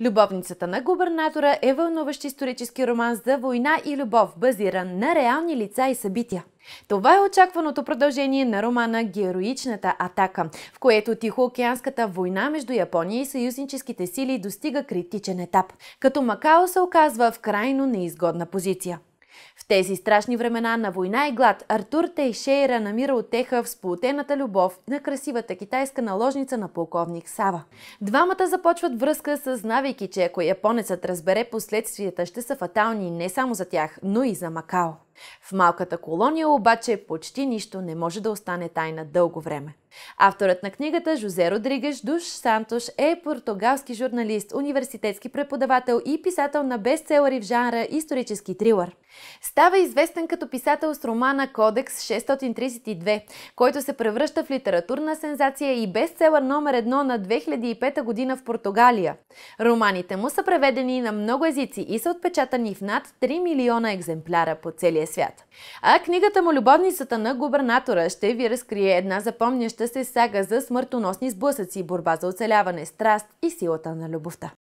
Любовницата на губернатора е вълнуващ исторически роман за война и любов, базиран на реални лица и събития. Това е очакваното продължение на романа Героичната атака, в което Тихоокеанската война между Япония и съюзническите сили достига критичен етап, като Макао се оказва в крайно неизгодна позиция. В тези страшни времена на война и глад Артур Тейшейра намира отеха в сплутената любов на красивата китайска наложница на полковник Сава. Двамата започват връзка с знавейки, че ако японецът разбере последствията ще са фатални не само за тях, но и за Макао. В малката колония обаче почти нищо не може да остане тайна дълго време. Авторът на книгата Жозе Родригеш Душ Сантош е португалски журналист, университетски преподавател и писател на бестселери в жанра исторически трилър. Става известен като писател с романа Кодекс 632, който се превръща в литературна сензация и бестселър номер едно на 2005 година в Португалия. Романите му са преведени на много езици и са отпечатани в над 3 милиона екземпляра по целия целия свят. А книгата му Любовницата на губернатора ще ви разкрие една запомняща се сага за смъртоносни сблъсъци, борба за оцеляване, страст и силата на любовта.